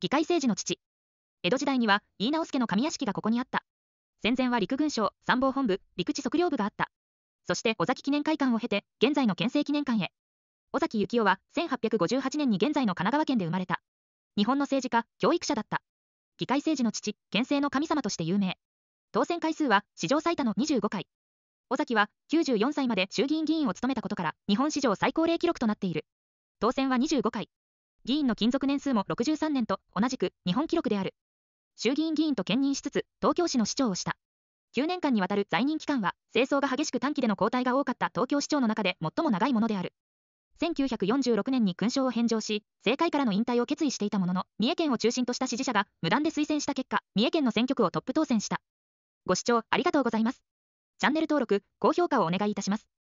議会政治の父。江戸時代には飯直家の上屋敷がここにあった。戦前は陸軍省、参謀本部、陸地測量部があった。そして尾崎記念会館を経て、現在の県政記念館へ。尾崎幸雄は1858年に現在の神奈川県で生まれた。日本の政治家、教育者だった。議会政治の父、県政の神様として有名。当選回数は史上最多の25回。尾崎は94歳まで衆議院議員を務めたことから、日本史上最高齢記録となっている。当選は25回。議員の勤続年数も63年と同じく日本記録である。衆議院議員と兼任しつつ、東京市の市長をした。9年間にわたる在任期間は、清掃が激しく短期での交代が多かった東京市長の中で最も長いものである。1946年に勲章を返上し、政界からの引退を決意していたものの、三重県を中心とした支持者が無断で推薦した結果、三重県の選挙区をトップ当選した。ご視聴ありがとうございます。チャンネル登録、高評価をお願いいたします。